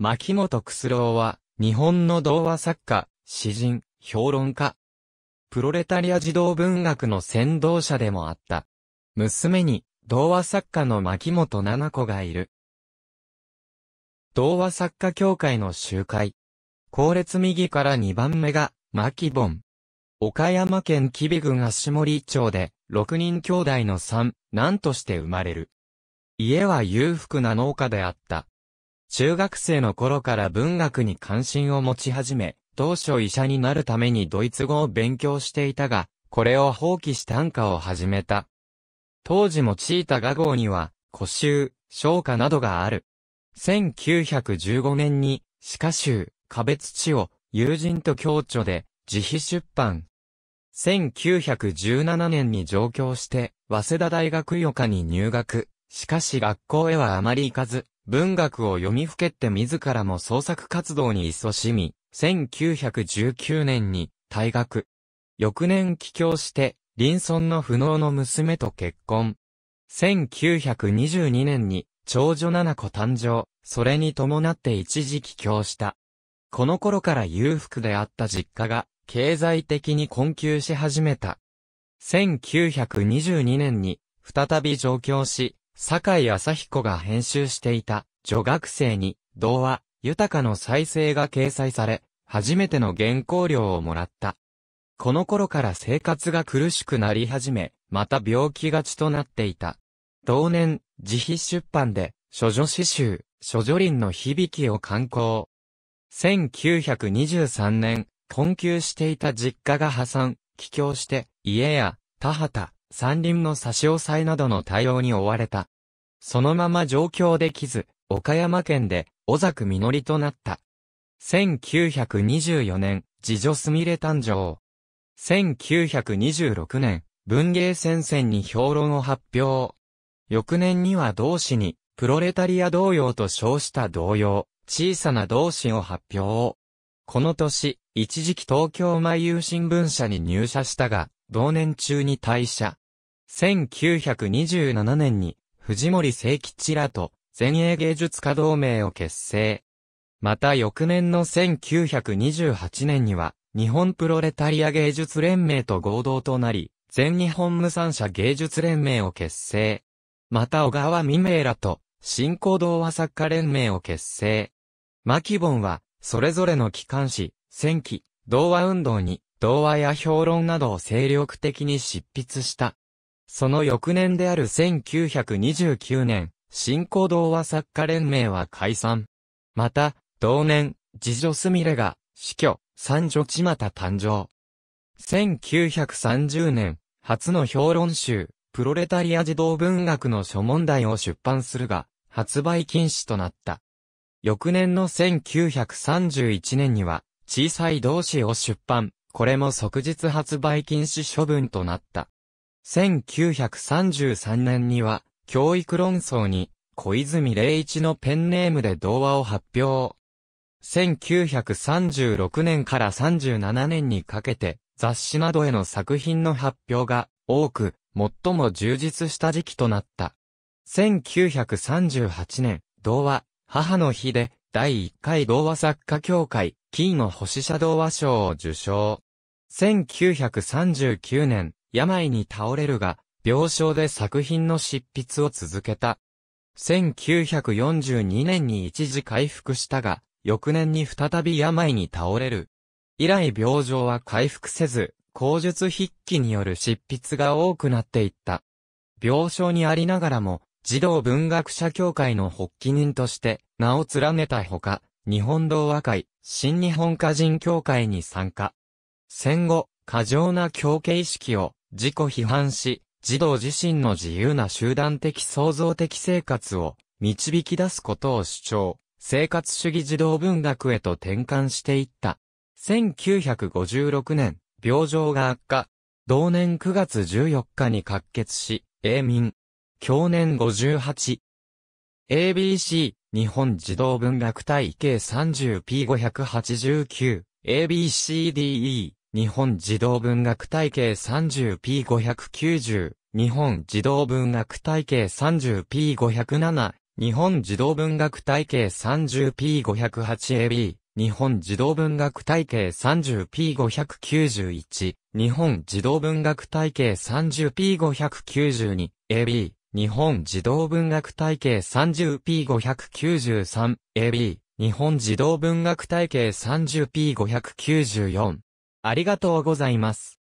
牧本楠郎は、日本の童話作家、詩人、評論家。プロレタリア児童文学の先導者でもあった。娘に、童話作家の牧本七子がいる。童話作家協会の集会。後列右から2番目が、牧本。岡山県吉備郡足森町で、6人兄弟の3、男として生まれる。家は裕福な農家であった。中学生の頃から文学に関心を持ち始め、当初医者になるためにドイツ語を勉強していたが、これを放棄し短歌を始めた。当時用いた画号には、古集、小歌などがある。1915年に、歯科集、壁土を、友人と共著で、自費出版。1917年に上京して、早稲田大学予科に入学。しかし学校へはあまり行かず、文学を読みふけって自らも創作活動に勤しみ、1919年に退学。翌年帰郷して、林村の不能の娘と結婚。1922年に長女七子誕生、それに伴って一時帰郷した。この頃から裕福であった実家が経済的に困窮し始めた。1922年に再び上京し、坂井朝彦が編集していた女学生に童話、豊かの再生が掲載され、初めての原稿料をもらった。この頃から生活が苦しくなり始め、また病気がちとなっていた。同年、自費出版で、諸女詩集、諸女林の響きを刊行。1923年、困窮していた実家が破産、帰郷して、家や、田畑、山林の差し押さえなどの対応に追われた。そのまま状況できず、岡山県で、尾作実となった。1924年、自助すみれ誕生。1926年、文芸戦線に評論を発表。翌年には同志に、プロレタリア同様と称した同様、小さな同志を発表。この年、一時期東京毎友新聞社に入社したが、同年中に退社。1927年に藤森清吉らと前衛芸術家同盟を結成。また翌年の1928年には日本プロレタリア芸術連盟と合同となり、全日本無産者芸術連盟を結成。また小川未明らと新行動和作家連盟を結成。マキボンは、それぞれの機関誌、戦記、童話運動に、童話や評論などを精力的に執筆した。その翌年である1929年、新興童話作家連盟は解散。また、同年、次女すみれが、死去、三女ちまた誕生。1930年、初の評論集、プロレタリア児童文学の諸問題を出版するが、発売禁止となった。翌年の1931年には、小さい同志を出版、これも即日発売禁止処分となった。1933年には、教育論争に、小泉霊一のペンネームで童話を発表。1936年から37年にかけて、雑誌などへの作品の発表が多く、最も充実した時期となった。1938年、童話、母の日で、第1回童話作家協会、金の星社童話賞を受賞。1939年、病に倒れるが、病床で作品の執筆を続けた。1942年に一時回復したが、翌年に再び病に倒れる。以来病状は回復せず、口述筆記による執筆が多くなっていった。病床にありながらも、児童文学者協会の発起人として名を連ねたほか、日本童話会、新日本歌人協会に参加。戦後、過剰な教形意識を自己批判し、児童自身の自由な集団的創造的生活を導き出すことを主張、生活主義児童文学へと転換していった。1956年、病状が悪化。同年9月14日に滑血し、永民。去年58。ABC、日本児童文学隊計 30P589、ABCDE。日本児童文学体系 30P590、日本児童文学体系 30P507、日本児童文学体系 30P508AB、日本児童文学体系 30P591、日本児童文学体系 30P592、AB、日本児童文学体系 30P593、AB、日本児童文学体系 30P594、ありがとうございます。